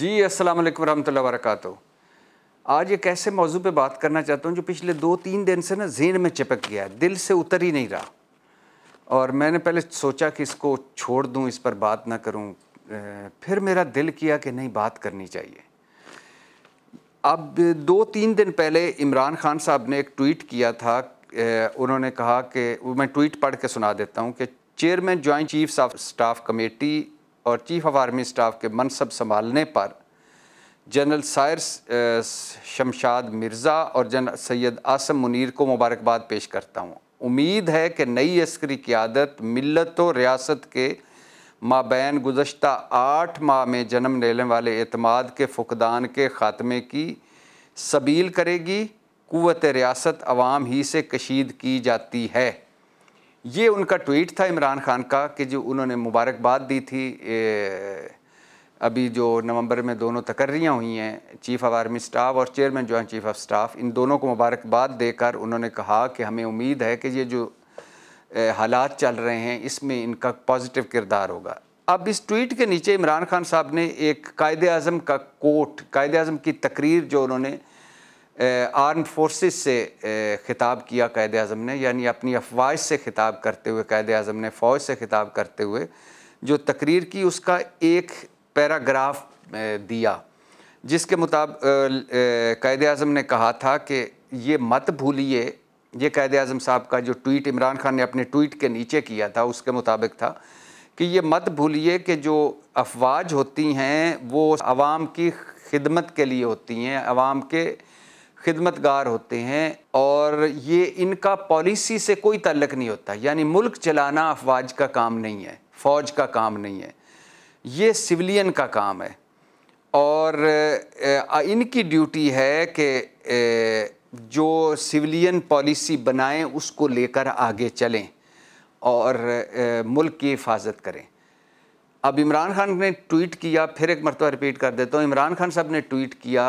जी अस्सलाम वालेकुम रहमतुल्लाहि आज एक ऐसे मौजू पे बात करना चाहता हूँ जो पिछले दो तीन दिन से ना जेन में चिपक गया है दिल से उतर ही नहीं रहा और मैंने पहले सोचा कि इसको छोड़ दूँ इस पर बात ना करूँ फिर मेरा दिल किया कि नहीं बात करनी चाहिए अब दो तीन दिन पहले इमरान खान साहब ने एक ट्वीट किया था उन्होंने कहा कि मैं ट्वीट पढ़ के सुना देता हूँ कि chairman joint chiefs of staff committee और चीफ ऑफ आर्मी स्टाफ के मनसब संभालने पर जनरल सायर शमशाद मिर्ज़ा और जन सैयद आसम मुनीर को मुबारकबाद पेश करता हूँ उम्मीद है कि नई अस्करी क्यादत मिलत व रियासत के माबैन गुज्त आठ माह में जन्म लेने वाले अतमाद के फुकदान के ख़ात्मे की सबील करेगी क़वत रियासत अवाम ही से कशीद की जाती है ये उनका ट्वीट था इमरान खान का कि जो उन्होंने मुबारकबाद दी थी ए, अभी जो नवंबर में दोनों तकर्रियाँ हुई हैं चीफ़ ऑफ आर्मी स्टाफ और चेयरमैन हैं चीफ़ ऑफ स्टाफ इन दोनों को मुबारकबाद देकर उन्होंने कहा कि हमें उम्मीद है कि ये जो हालात चल रहे हैं इसमें इनका पॉजिटिव किरदार होगा अब इस ट्वीट के नीचे इमरान खान साहब ने एक कायद अज़म का कोट कायद अज़म की तकरीर जो उन्होंने आर्म फोर्सेस से खिताब किया क़ैद अज़म ने यानी अपनी अफवाज से खिताब करते हुए कैद अज़म ने फ़ौज से खिताब करते हुए जो तकरीर की उसका एक पैराग्राफ दिया जिसके मुताब कैद अज़म ने कहा था कि ये मत भूलिए ये कैद अज़म साहब का जो ट्वीट इमरान खान ने अपने ट्वीट के नीचे किया था उसके मुताबिक था कि ये मत भूलिए कि जो अफवाज होती हैं वो आवाम की खिदमत के लिए होती हैं आवाम के खिदमतगार होते हैं और ये इनका पॉलिसी से कोई तल्लक नहीं होता यानी मुल्क चलाना अफवाज का काम नहीं है फ़ौज का काम नहीं है ये सिविलियन का काम है और इनकी ड्यूटी है कि जो सिविलियन पॉलिसी बनाएं उसको लेकर आगे चलें और मुल्क की हिफाजत करें अब इमरान खान ने ट्वीट किया फिर एक मरतबा रिपीट कर देता हूँ इमरान खान साहब ने ट्वीट किया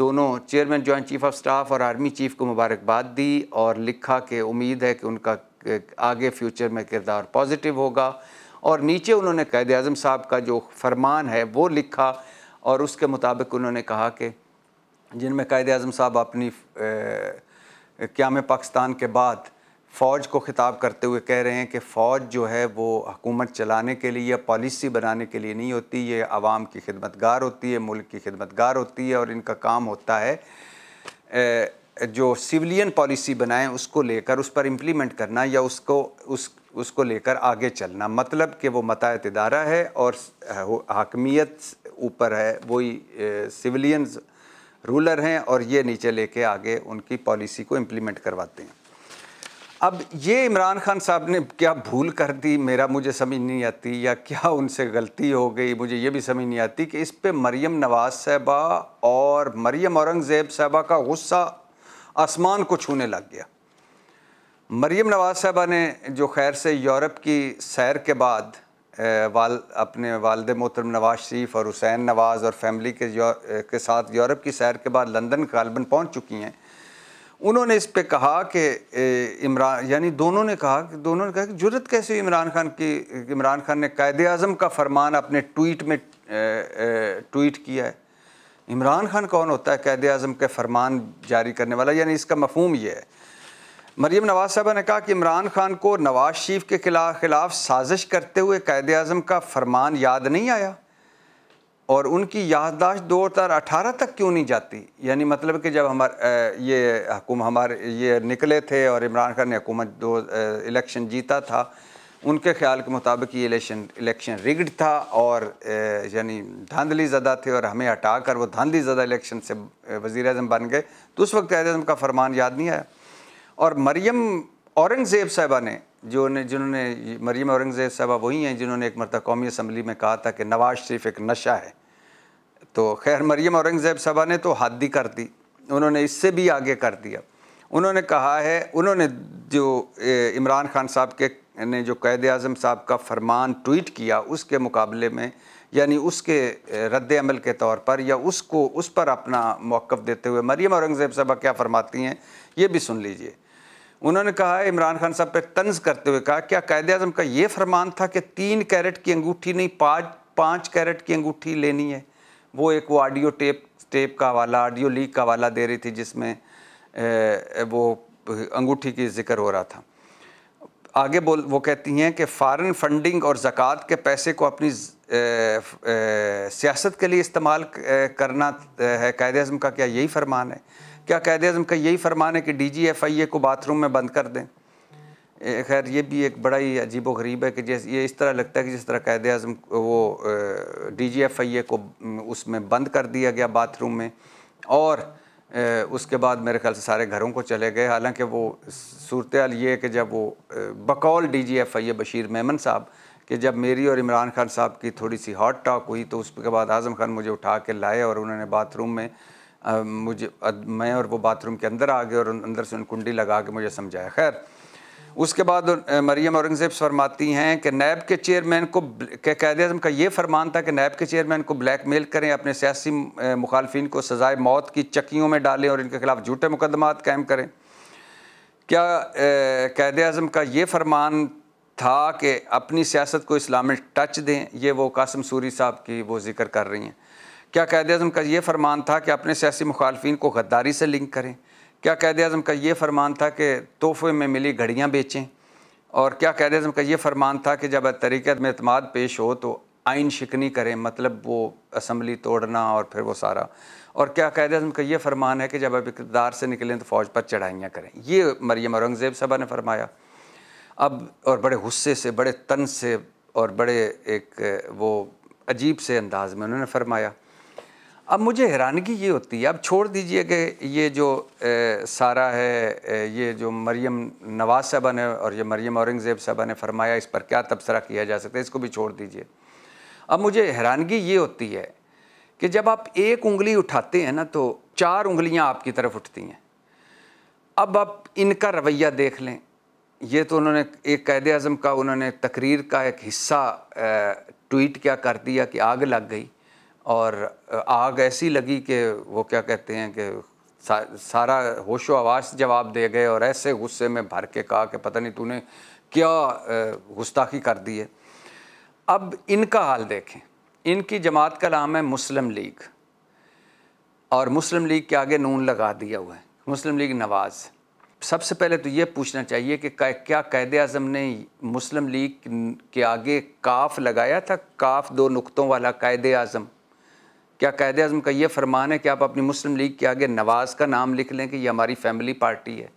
दोनों chairman joint chief of staff और आर्मी चीफ को मुबारकबाद दी और लिखा कि उम्मीद है कि उनका आगे फ्यूचर में किरदार पॉजिटिव होगा और नीचे उन्होंने कैद अजम साहब का जो फरमान है वो लिखा और उसके मुताबिक उन्होंने कहा कि जिनमें कैद अजम साहब अपनी क्याम पाकिस्तान के बाद फ़ौज को ख़िताब करते हुए कह रहे हैं कि फ़ौज जो है वो हकूमत चलाने के लिए या पॉलिसी बनाने के लिए नहीं होती ये आवाम की खिदमतगार होती है मुल्क की खिदमतगार होती है और इनका काम होता है जो सिविलियन पॉलिसी बनाएं उसको लेकर उस पर इम्प्लीमेंट करना या उसको उस उसको लेकर आगे चलना मतलब कि वो मतायत इदारा है और हकमियत ऊपर है वही सिविलियंस रूलर हैं और ये नीचे लेके आगे उनकी पॉलिसी को इम्प्लीमेंट करवाते हैं अब ये इमरान खान साहब ने क्या भूल कर दी मेरा मुझे समझ नहीं आती या क्या उनसे गलती हो गई मुझे ये भी समझ नहीं आती कि इस पे मरीम नवाज साहबा और मरीम औरंगज़ेब साहबा का गुस्सा आसमान को छूने लग गया मरीम नवाज साहबा ने जो खैर से यूरोप की सैर के बाद वाल अपने वालद मोहतरम नवाज शरीफ और हुसैन नवाज और फैमिली के के साथ यूरोप की सैर के बाद लंदन गालबन पहुँच चुकी हैं उन्होंने इस पे कहा कि इमरान यानी दोनों ने कहा कि दोनों ने कहा कि जरूरत कैसे इमरान खान की इमरान खान ने कायद अजम का फरमान अपने ट्वीट में ट्वीट किया है इमरान खान कौन होता है कैद अजम के फरमान जारी करने वाला यानी इसका मफहम यह है मरीम नवाज साहबा ने कहा कि इमरान खान को नवाज शरीफ के खिलाफ साजिश करते हुए कैद अजम का फरमान याद नहीं आया और उनकी याददाश्त दो हज़ार अठारह तक क्यों नहीं जाती यानी मतलब कि जब हमारे ये हकुम हमारे ये निकले थे और इमरान खान ने हकूमत दो इलेक्शन जीता था उनके ख्याल के मुताबिक ये इलेक्शन इलेक्शन रिग्ड था और यानी धांधली ज़दा थे और हमें हटा कर वो धांधली ज़्यादा इलेक्शन से वज़ी अजम बन गए तो उस वक्त अजम का फरमान याद नहीं आया और मरियम औरंगज़ेब साहबा ने जो ने जिन्होंने मरीम औरंगज़ेब साहबा वही हैं जिन्होंने एक मरतब कौमी असम्बली में कहा था कि नवाज शरीफ एक नशा है तो खैर मरीम औरंगज़ेब साहबा ने तो हद ही कर दी उन्होंने इससे भी आगे कर दिया उन्होंने कहा है उन्होंने जो इमरान खान साहब के ने जो कैद अजम साहब का फरमान ट्वीट किया उसके मुकाबले में यानी उसके रद्द अमल के तौर पर या उसको उस पर अपना मौक़ देते हुए मरीम औरंगज़ेब साहबा क्या फरमाती हैं ये भी सुन लीजिए उन्होंने कहा इमरान खान साहब पर तंज करते हुए कहा क्या कायद अजम का ये फरमान था कि तीन कैरेट की अंगूठी नहीं पाँच पाँच कैरेट की अंगूठी लेनी है वो एक वो ऑडियो टेप टेप का हवाला ऑडियो लीक का हवाला दे रही थी जिसमें वो अंगूठी की जिक्र हो रहा था आगे बोल वो कहती हैं कि फ़ारन फंडिंग और ज़क़़त के पैसे को अपनी सियासत के लिए इस्तेमाल करना है कैद अजम का क्या यही फरमान है क्या कैद अजम का यही फरमान है कि डी जी एफ आई ए को बाथरूम में बंद कर दें खैर ये भी एक बड़ा ही अजीब व गरीब है कि जैसे ये इस तरह लगता है कि जिस तरह कैद अजम वो डी जी एफ आई ए को उसमें बंद कर दिया गया बाथरूम में और उसके बाद मेरे ख्याल से सारे घरों को चले गए हालांकि वो सूरत हाल ये है कि जब वो बकौल D G F I A Bashir Memon साहब कि जब मेरी और इमरान खान साहब की थोड़ी सी हॉट टॉक हुई तो उसके बाद आज़म खान मुझे उठा के लाए और उन्होंने बाथरूम में मुझे मैं और वो बाथरूम के अंदर आ गए और अंदर से उन कुंडी लगा के मुझे समझाया खैर उसके बाद मरियम औरंगज़ेब फरमाती हैं कि नैब के चेयरमैन को कैद अजम का ये फरमान था कि नैब के चेयरमैन को ब्लैक मेल करें अपने सियासी मुखालफी को सजाए मौत की चकियों में डालें और इनके खिलाफ झूठे मुकदमात कायम करें क्या कैद अजम का ये फरमान था कि अपनी सियासत को इस्लामिक टच दें ये वो कासम सूरी साहब की वो जिक्र कर रही हैं क्या कैद अजम का ये फरमान था कि अपने सियासी मुखालफी को गद्दारी से लिंक करें क्या कैद अजम का ये फरमान था कि तोहफे में मिली घड़ियाँ बेचें और क्या कैद अजम का ये फरमान था कि जब तरीक़त में अतमाद पेश हो तो आइन शिकनी करें मतलब वो असम्बली तोड़ना और फिर वो सारा और क्या कैद अजम का ये फरमान है कि जब अब इकदार से निकलें तो फ़ौज पर चढ़ाइयाँ करें ये मरियम औरंगज़ेब साहबा ने फरमाया अब और बड़े गुस्से से बड़े तन से और बड़े एक वो अजीब से अंदाज में उन्होंने फरमाया अब मुझे हैरानगी ये होती है अब छोड़ दीजिए कि ये जो ए, सारा है ए, ये जो मरियम नवाज साहबा ने और ये मरियम औरंगज़ेब साहबा ने फरमाया इस पर क्या तबसरा किया जा सकता है इसको भी छोड़ दीजिए अब मुझे हैरानगी ये होती है कि जब आप एक उंगली उठाते हैं ना तो चार उंगलियां आपकी तरफ उठती हैं अब आप इनका रवैया देख लें ये तो उन्होंने एक कैद अज़म का उन्होंने तकरीर का एक हिस्सा ट्वीट क्या कर दिया कि आग लग गई और आग ऐसी लगी कि वो क्या कहते हैं कि सा, सारा होशो आवाज़ जवाब दे गए और ऐसे गुस्से में भर के कहा कि पता नहीं तूने क्या गुस्ताखी कर दी है अब इनका हाल देखें इनकी जमात का नाम है मुस्लिम लीग और मुस्लिम लीग के आगे नून लगा दिया हुआ है मुस्लिम लीग नवाज़ सबसे पहले तो ये पूछना चाहिए कि क्या कैद अजम ने मुस्लिम लीग के आगे काफ लगाया था काफ दो नुकतों वाला कैद अजम क्या कैद अजम का ये फरमान है कि आप अपनी मुस्लिम लीग के आगे नवाज़ का नाम लिख लें कि ये हमारी फैमिली पार्टी है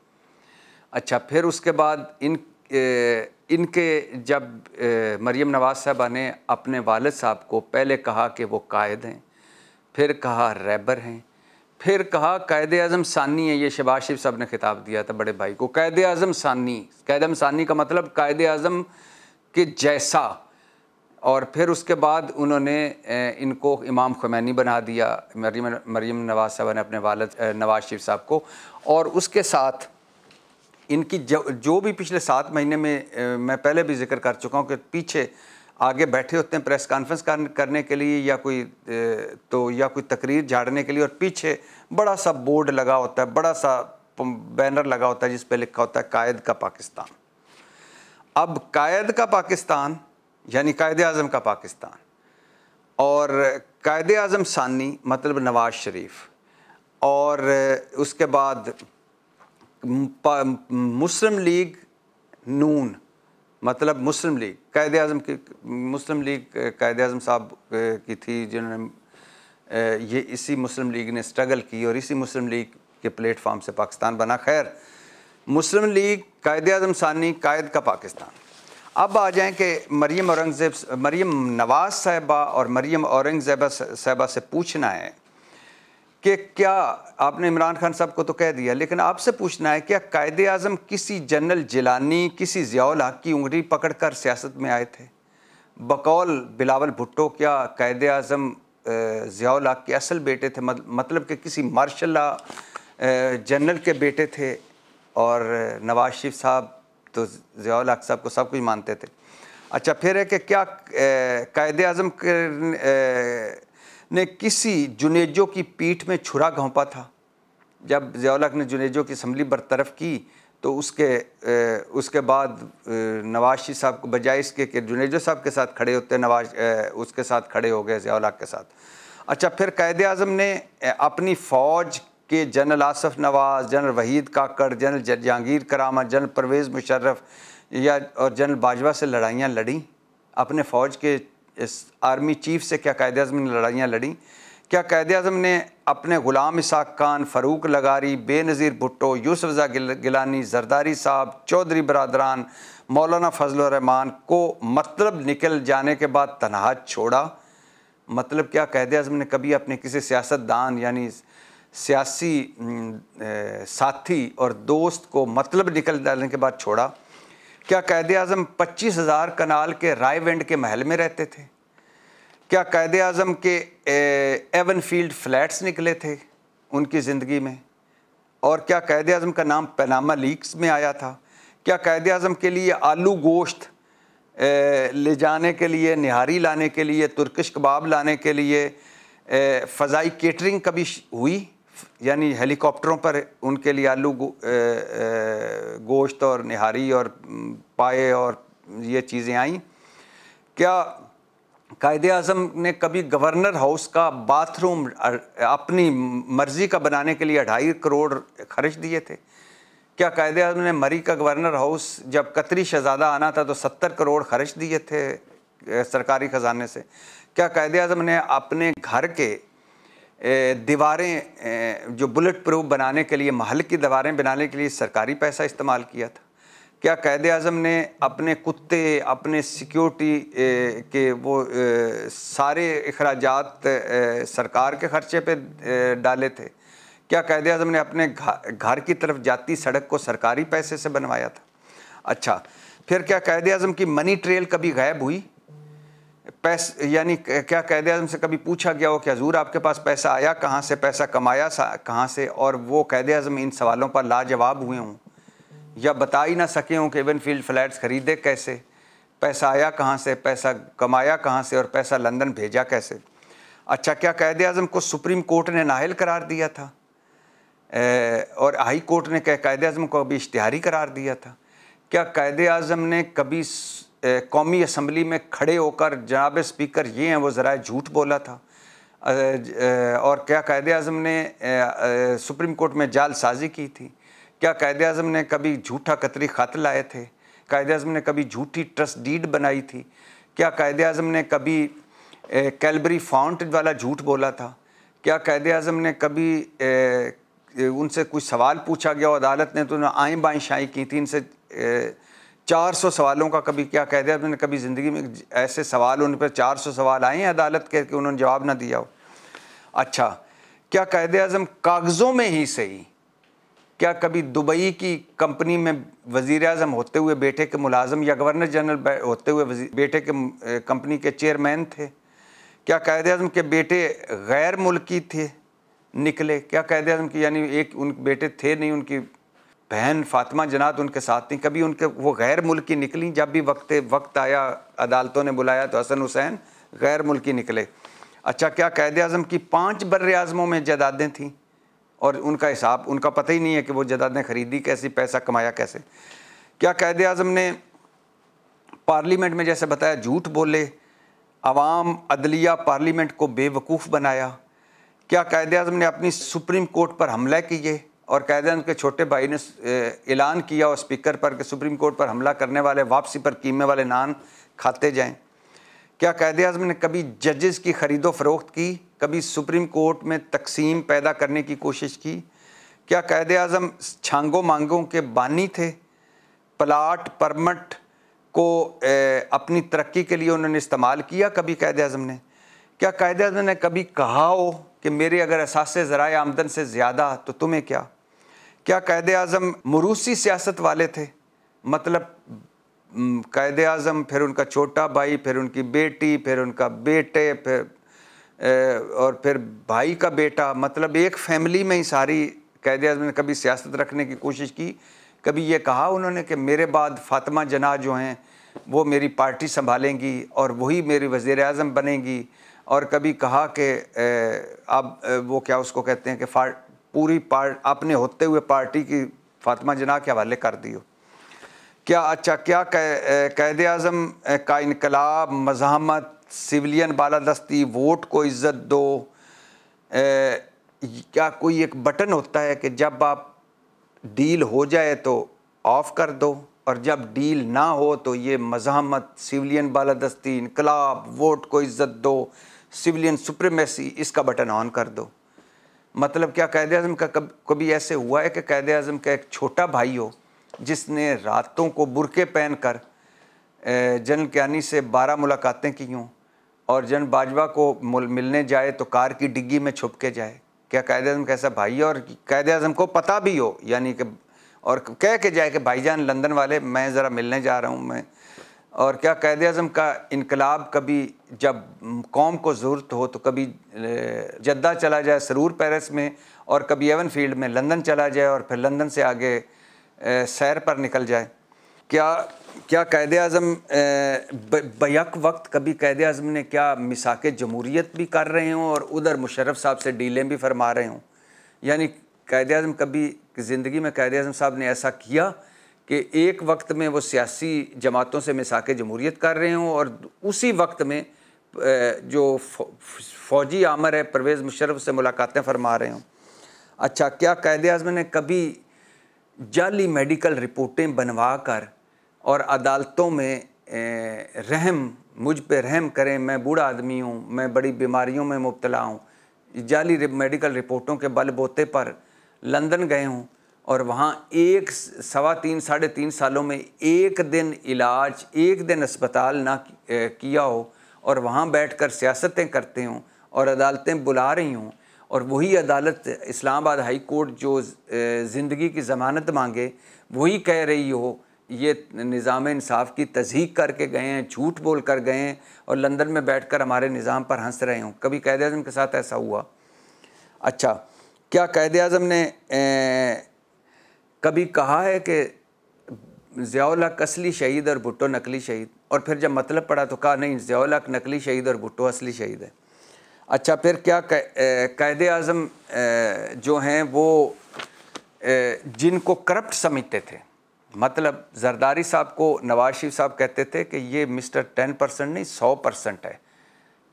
अच्छा फिर उसके बाद इन ए, इनके जब ए, मरियम नवाज़ साहबा ने अपने वालद साहब को पहले कहा कि वो कायद हैं फिर कहा रैबर हैं फिर कहा कैद अजम सानी है ये शबाज शिफ साहब ने खिताब दिया था बड़े भाई को कैद अजम सानी कैद अजम सानी का मतलब क़ायद अजम के जैसा और फिर उसके बाद उन्होंने इनको इमाम खुमैनी बना दिया मरीम मरीम नवाज साहब ने अपने वालद नवाज शरीफ साहब को और उसके साथ इनकी जो जो भी पिछले सात महीने में मैं पहले भी जिक्र कर चुका हूँ कि पीछे आगे बैठे होते हैं प्रेस कॉन्फ्रेंस करने के लिए या कोई तो या कोई तकरीर झाड़ने के लिए और पीछे बड़ा सा बोर्ड लगा होता है बड़ा सा बैनर लगा होता है जिस पर लिखा होता है कायद का पाकिस्तान अब कायद का पाकिस्तान यानी कायद अज़म का पाकिस्तान और कायद अज़म सानी मतलब नवाज शरीफ और उसके बाद मुस्लिम लीग नून मतलब मुस्लिम लीग कायद अज़म की मुस्लिम लीग कायद अज़म साहब की थी जिन्होंने ये इसी मुस्लिम लीग ने स्ट्रगल की और इसी मुस्लिम लीग के प्लेटफार्म से पाकिस्तान बना खैर मुस्लिम लीग कायद अज़म सानी कायद का पाकिस्तान अब आ जाएं कि मरीम औरंगजेब मरीम नवाज़ साहबा और मरीम औरंगजेबा साहबा से पूछना है कि क्या आपने इमरान खान साहब को तो कह दिया लेकिन आपसे पूछना है क्या कायद अजम किसी जनरल जिलानी किसी ज़ियाल हक की उंगली पकड़ कर सियासत में आए थे बकौल बिलावल भुट्टो क्या कायद अजम ज़ियाल हक के असल बेटे थे मतलब कि किसी मार्शल जनरल के बेटे थे और नवाज शरीफ साहब तो ज़ियाल हक साहब को सब कुछ मानते थे अच्छा फिर है कि क्या कायद अजम ने किसी जुनेजो की पीठ में छुरा घोंपा था जब ज़ियाल ने जुनेजो की असम्बली बरतरफ की तो उसके ए, उसके बाद नवाज शी साहब को बजाय इसके कि जुनेजो साहब के साथ खड़े होते नवाज ए, उसके साथ खड़े हो गए ज़ियाल के साथ अच्छा फिर कायद अजम ने अपनी फ़ौज कि general Asif Nawaz general Waheed Kakar general Jahangir Karamat general Parvez Musharraf या और जनरल बाजवा से लड़ाइयाँ लड़ी अपने फ़ौज के इस आर्मी चीफ से क्या कैद अजम ने लड़ाइयाँ लड़ी क्या कैद अजम ने अपने ग़ुलाम इसाक खान फ़रूक लगारी बेनज़ीर भुट्टो यूसुफ़ा गिल, गिलानी जरदारी साहब चौधरी बरदरान मौलाना फजलरहमान को मतलब निकल जाने के बाद तनहा छोड़ा मतलब क्या कैद अजम ने कभी अपने किसी सियासतदान यानी सियासी साथी और दोस्त को मतलब निकल डालने के बाद छोड़ा क्या कैद अज़म पच्चीस हज़ार कनाल के रायवेंड के महल में रहते थे क्या कैद अज़म के एवन फील्ड फ्लैट्स निकले थे उनकी ज़िंदगी में और क्या कैद अज़म का नाम पनामा लीक्स में आया था क्या कैद अज़म के लिए आलू गोश्त ले जाने के लिए निहारी लाने के लिए तुर्कश कबाब लाने के लिए फ़ाई केटरिंग कभी हुई यानी हेलीकॉप्टरों पर उनके लिए आलू गो, गोश्त और निहारी और पाए और ये चीज़ें आई क्या कायद अजम ने कभी गवर्नर हाउस का बाथरूम अपनी मर्ज़ी का बनाने के लिए ढाई करोड़ खर्च दिए थे क्या कायद अजम ने मरी का गवर्नर हाउस जब कतरी शहजादा आना था तो सत्तर करोड़ खर्च दिए थे सरकारी ख़जाने से क्या कायद अजम ने अपने घर के दीवारें जो बुलेट प्रूफ बनाने के लिए महल की दीवारें बनाने के लिए सरकारी पैसा इस्तेमाल किया था क्या कैद अजम ने अपने कुत्ते अपने सिक्योरिटी के वो सारे अखराज सरकार के ख़र्चे पे डाले थे क्या कैद अजम ने अपने घर की तरफ जाती सड़क को सरकारी पैसे से बनवाया था अच्छा फिर क्या कैद अजम की मनी ट्रेल कभी गायब हुई पैस यानी क्या कैद अजम से कभी पूछा गया हो कि हजूर आपके पास पैसा आया कहाँ से पैसा कमाया कहाँ से और वो कैद अजम इन सवालों पर लाजवाब हुए हों या बता ही ना सके हों कि इवन फील्ड फ्लैट्स ख़रीदे कैसे पैसा आया कहाँ से पैसा कमाया कहाँ से और पैसा लंदन भेजा कैसे अच्छा क्या कैद अजम को सुप्रीम कोर्ट ने नाहल करार दिया था ए, और हाई कोर्ट ने कैद अजम को अभी इश्तहारी करार दिया था क्या कैद अजम ने कभी कौमी असम्बली में खड़े होकर जनाब स्पीकर ये हैं वो ज़रा झूठ बोला था और क्या कायद अजम ने सुप्रीम कोर्ट में जाल साजी की थी क्या कायद अजम ने कभी झूठा कतरी खत लाए थे कायद अजम ने कभी झूठी ट्रस्ट डीड बनाई थी क्या कायद अजम ने कभी कैलबरी फाउंट वाला झूठ बोला था क्या कायद अजम ने कभी ए, उनसे कुछ सवाल पूछा गया और अदालत ने तो आएँ बाएँ शाई की थी इनसे ए, 400 सवालों का कभी क्या कह दिया उन्होंने कभी ज़िंदगी में ऐसे सवाल उन पर 400 सवाल आए हैं अदालत के कि उन्होंने जवाब ना दिया हो अच्छा क्या कैद अजम कागज़ों में ही सही क्या कभी दुबई की कंपनी में वज़ी अजम होते हुए बेटे के मुलाजम या गवर्नर जनरल होते हुए बेटे के कंपनी के चेयरमैन थे क्या कैद अजम के बेटे गैर मुल्की थे निकले क्या कैद अजम की यानी एक उन बेटे थे नहीं उनकी बहन फातिमा जनात उनके साथ थी कभी उनके वो गैर मुल्की निकली जब भी वक्त वक्त आया अदालतों ने बुलाया तो हसन हुसैन गैर मुल्की निकले अच्छा क्या कैद अजम की पाँच बर अजमों में जदादें थीं और उनका हिसाब उनका पता ही नहीं है कि वो जदादें खरीदी कैसी पैसा कमाया कैसे क्या कैद अजम ने पार्लीमेंट में जैसे बताया झूठ बोले आवाम अदलिया पार्लीमेंट को बेवकूफ़ बनाया क्या कैद अजम ने अपनी सुप्रीम कोर्ट पर हमला किए और कैद उनके छोटे भाई ने ऐलान किया और स्पीकर पर कि सुप्रीम कोर्ट पर हमला करने वाले वापसी पर कीमे वाले नान खाते जाएं क्या कैद अजम ने कभी जजेस की खरीदो फरोख्त की कभी सुप्रीम कोर्ट में तकसीम पैदा करने की कोशिश की क्या कैद अजम छांगों मांगों के बानी थे प्लाट परमट को ए, अपनी तरक्की के लिए उन्होंने इस्तेमाल किया कभी कैद अजम ने क्या कैद अजम ने कभी कहा हो कि मेरे अगर असास ज़रा आमदन से ज़्यादा तो तुम्हें क्या क्या क़ैद अज़म मरूसी सियासत वाले थे मतलब क़ैद अज़म फिर उनका छोटा भाई फिर उनकी बेटी फिर उनका बेटे फिर ए, और फिर भाई का बेटा मतलब एक फैमिली में ही सारी क़ैद अज़म ने कभी सियासत रखने की कोशिश की कभी ये कहा उन्होंने कि मेरे बाद फातिमा जना जो हैं वो मेरी पार्टी संभालेंगी और वही मेरी वज़ी अजम बनेंगी और कभी कहा कि अब वो क्या उसको कहते हैं कि पूरी पार्ट आपने होते हुए पार्टी की फातिमा जना के हवाले कर दी हो क्या अच्छा क्या कैद अजम का इनकलाब मजामत सिविलियन बालादस्ती वोट को इज़्ज़त दो ए, क्या कोई एक बटन होता है कि जब आप डील हो जाए तो ऑफ़ कर दो और जब डील ना हो तो ये मजामत सिविलियन बालादस्ती इनकलाब वोट को इज़्ज़त दो सिविलियन सुप्रीमेसी इसका बटन ऑन कर दो मतलब क्या कैद अजम का कब कभी ऐसे हुआ है कि कैद अजम का एक छोटा भाई हो जिसने रातों को बुरके पहन कर जनरल क्यानी से बारह मुलाकातें की हूँ और जन बाजवा को मिलने जाए तो कार की डिग्गी में छुप के जाए क्या क़ैद अजम कैसा भाई है और कैद अजम को पता भी हो यानी कि और कह के जाए कि भाईजान लंदन वाले मैं ज़रा मिलने जा रहा हूँ मैं और क्या कैद अजम का इनकलाब कभी जब कौम को ज़रूरत हो तो कभी जद्दा चला जाए सरूर पेरिस में और कभी एवन फील्ड में लंदन चला जाए और फिर लंदन से आगे सैर पर निकल जाए क्या क्या कैद अजम बक वक्त कभी कैद अजम ने क्या मिसाक जमहूरीत भी कर रहे हों और उधर मुशरफ साहब से डीलें भी फरमा रहे हों यानी कैद अजम कभी ज़िंदगी में कैद अजम साहब ने ऐसा किया कि एक वक्त में वो सियासी जमातों से मिसाक जमहूरीत कर रहे हों और उसी वक्त में जो फौजी आमर है परवेज़ मुशरफ से मुलाकातें फरमा रहे हों अच्छा क्या कैद अजम ने कभी जाली मेडिकल रिपोर्टें बनवा कर और अदालतों में रहम मुझ पर रहम करें मैं बूढ़ा आदमी हूँ मैं बड़ी बीमारियों में मुबतला हूँ जाली मेडिकल रिपोर्टों के बल बोते पर लंदन गए हूँ और वहाँ एक सवा तीन साढ़े तीन सालों में एक दिन इलाज एक दिन अस्पताल ना किया हो और वहाँ बैठकर सियासतें करते हों और अदालतें बुला रही हों और वही अदालत इस्लामाबाद हाई कोर्ट जो ज़िंदगी की ज़मानत मांगे वही कह रही हो ये निज़ाम इंसाफ की तजहीक करके गए हैं झूठ बोल कर गए हैं और लंदन में बैठ कर हमारे निज़ाम पर हंस रहे हों कभी कैद अज़म के साथ ऐसा हुआ अच्छा क्या कैद अज़म ने ए, कभी कहा है कि ज़ियालक असली शहीद और भुट्टो नकली शहीद और फिर जब मतलब पड़ा तो कहा नहीं ज़ियालक नकली शहीद और भुट्टो असली शहीद है अच्छा फिर क्या कैद अज़म जो हैं वो जिनको करप्ट समझते थे मतलब जरदारी साहब को नवाज शरीफ साहब कहते थे कि ये मिस्टर टेन परसेंट नहीं सौ परसेंट है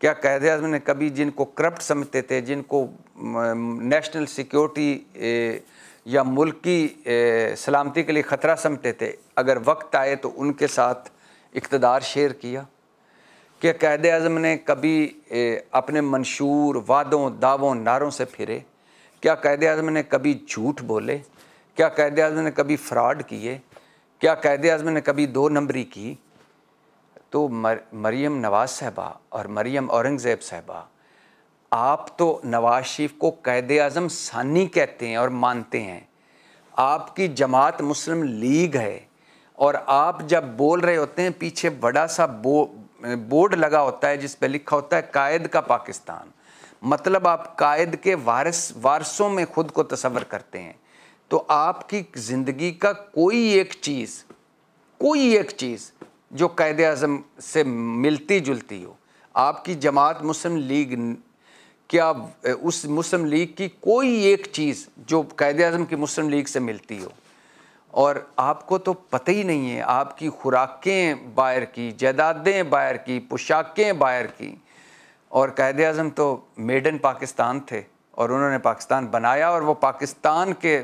क्या कैद अजम ने कभी जिनको करप्ट समझते थे जिनको नेशनल सिक्योरिटी या मुल्क की सलामती के लिए ख़तरा समझते थे अगर वक्त आए तो उनके साथ इकतदार शेयर किया क्या कैद अजम ने कभी अपने मंशूर वादों दावों नारों से फिरे क्या कैद अजम ने कभी झूठ बोले क्या कैद अजम ने कभी फ्रॉड किए क्या कैद अजम ने कभी दो नंबरी की तो मर, मरीम नवाज़ साहबा और मरीम औरंगज़ेब साहबा आप तो नवाज शरीफ को कैद अज़म सानी कहते हैं और मानते हैं आपकी जमात मुस्लिम लीग है और आप जब बोल रहे होते हैं पीछे बड़ा सा बो बोर्ड लगा होता है जिस पर लिखा होता है कायद का पाकिस्तान मतलब आप कायद के वारिस वारसों में खुद को तस्वर करते हैं तो आपकी ज़िंदगी का कोई एक चीज़ कोई एक चीज़ जो कैद अज़म से मिलती जुलती हो आपकी जमात मुस्लिम लीग क्या उस मुस्लिम लीग की कोई एक चीज़ जो क़ैद अजम की मुस्लिम लीग से मिलती हो और आपको तो पता ही नहीं है आपकी खुराकें बायर की जायदादें बायर की पोशाकें बायर की और कैद अजम तो मेडन पाकिस्तान थे और उन्होंने पाकिस्तान बनाया और वो पाकिस्तान के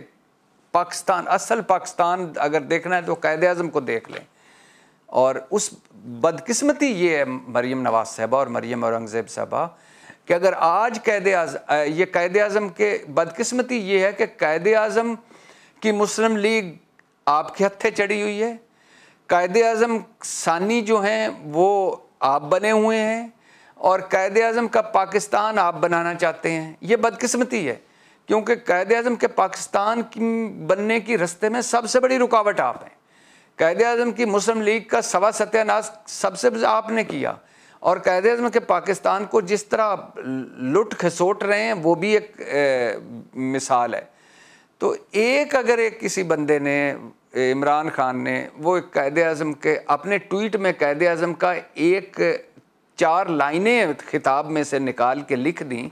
पाकिस्तान असल पाकिस्तान अगर देखना है तो कैद अजम को देख लें और उस बदकस्मती ये है मरीम नवाज़ साहबा और मरीम औरंगज़ेब साहबा कि अगर आज कैद ये कैद अज़म के बदकिस्मती ये है कि कैद अज़म की मुस्लिम लीग आपके हत्थे चढ़ी हुई है कायद अज़म सानी जो हैं वो आप बने हुए हैं और क़ैद अज़म का पाकिस्तान आप बनाना चाहते हैं ये बदकिस्मती है क्योंकि क़ैद अज़म के पाकिस्तान की बनने की रस्ते में सबसे बड़ी रुकावट आप हैं क़ैद अज़म की मुस्लिम लीग का सवा सत्यानाश सबसे आपने किया और कैद अजम के पाकिस्तान को जिस तरह लुट खसोट रहे हैं वो भी एक ए, मिसाल है तो एक अगर एक किसी बंदे ने इमरान खान ने वो एक कैद अजम के अपने ट्वीट में क़ैद अजम का एक चार लाइनें खिताब में से निकाल के लिख दी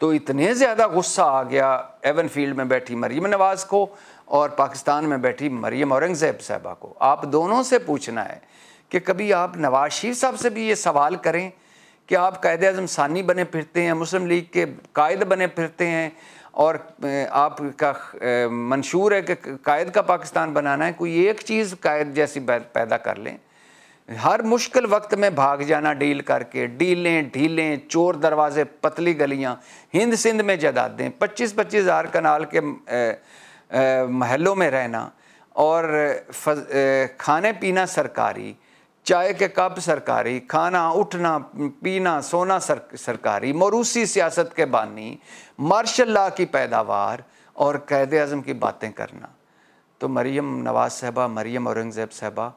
तो इतने ज़्यादा गुस्सा आ गया एवन फील्ड में बैठी मरीम नवाज़ को और पाकिस्तान में बैठी मरीम औरंगज़ेब साहबा को आप दोनों से पूछना है कि कभी आप नवाज शरीफ साहब से भी ये सवाल करें कि आप कायद अजम सानी बने फिरते हैं मुस्लिम लीग के कायद बने फिरते हैं और आपका मंशूर है कि कायद का पाकिस्तान बनाना है कोई एक चीज़ कायद जैसी पैदा कर लें हर मुश्किल वक्त में भाग जाना डील करके डीलें ढीलें चोर दरवाजे पतली गलियां हिंद सिंध में जदादें पच्चीस पच्चीस हज़ार कनाल के महलों में रहना और खाने पीना सरकारी चाय के कप सरकारी खाना उठना पीना सोना सर, सरकारी मरूसी सियासत के बानी मार्शल ला की पैदावार और कैद अज़म की बातें करना तो मरीम नवाज़ साहबा मरीम औरंगज़ेब साहबा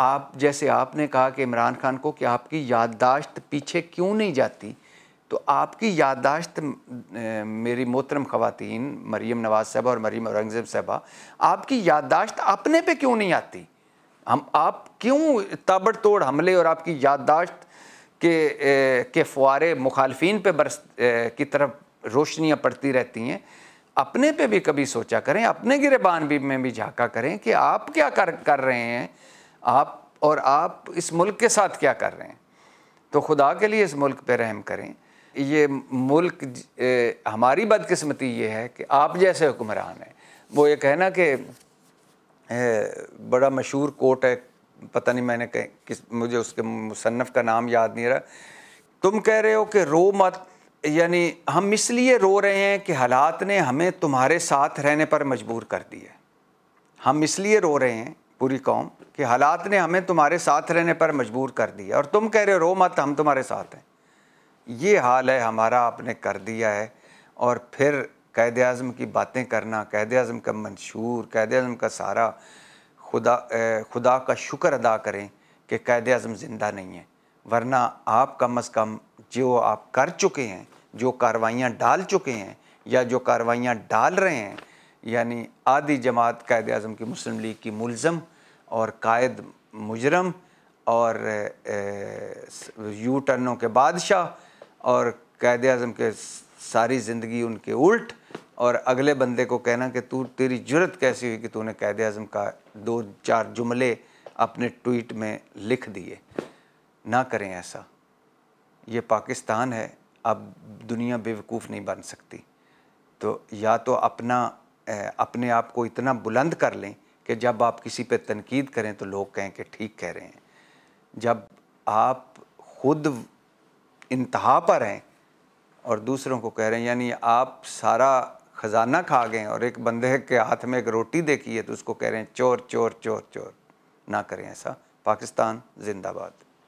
आप जैसे आपने कहा कि इमरान खान को कि आपकी याददाश्त पीछे क्यों नहीं जाती तो आपकी याददाश्त मेरी मोहतरम ख़वातीन मरीम नवाज़ साहबा और मरीम औरंगज़ेब साहबा आपकी याददाश्त अपने पे क्यों नहीं आती हम आप क्यों ताबड़तोड़ हमले और आपकी याददाश्त के ए, के फुआरे मुखालफन पे बरस ए, की तरफ रोशनियाँ पड़ती रहती हैं अपने पे भी कभी सोचा करें अपने गिरबान भी में भी झाँका करें कि आप क्या कर कर रहे हैं आप और आप इस मुल्क के साथ क्या कर रहे हैं तो खुदा के लिए इस मुल्क पे रहम करें ये मुल्क ए, हमारी बदकस्मती ये है कि आप जैसे हुक्मरान हैं वो ये कहना कि बड़ा मशहूर कोट है पता नहीं मैंने कहीं किस मुझे उसके मुसन्फ़ का नाम याद नहीं रहा तुम कह रहे हो कि रो मत यानी हम इसलिए रो रहे हैं कि हालात ने हमें तुम्हारे साथ रहने पर मजबूर कर दिया हम इसलिए रो रहे हैं पूरी कौम कि हालात ने हमें तुम्हारे साथ रहने पर मजबूर कर दिया और तुम कह रहे हो रो मत हम तुम्हारे साथ हैं ये हाल है हमारा आपने कर दिया है और फिर कैद अज़म की बातें करना कैद अज़म का मंशूर कैद अज़म का सारा खुदा ए, खुदा का शुक्र अदा करें कि कैद अज़म ज़िंदा नहीं है वरना आप कम अज़ कम जो आप कर चुके हैं जो कार्रवाइयाँ डाल चुके हैं या जो कार्रवाइयाँ डाल रहे हैं यानी आदि जमात क़ैद अजम की मुस्लिम लीग की मुलम और कायद मुजरम और यू टर्नों के बादशाह और क़ैद अजम के सारी ज़िंदगी उनके उल्ट और अगले बंदे को कहना कि तू तेरी जरूरत कैसी हुई कि तूने कैद अजम का दो चार जुमले अपने ट्वीट में लिख दिए ना करें ऐसा ये पाकिस्तान है अब दुनिया बेवकूफ़ नहीं बन सकती तो या तो अपना अपने आप को इतना बुलंद कर लें कि जब आप किसी पे तनकीद करें तो लोग कहें कि ठीक कह रहे हैं जब आप खुद इंतहा पर हैं और दूसरों को कह रहे हैं यानी आप सारा खजाना खा गए और एक बंदे के हाथ में एक रोटी देखी है तो उसको कह रहे हैं चोर चोर चोर चोर ना करें ऐसा पाकिस्तान जिंदाबाद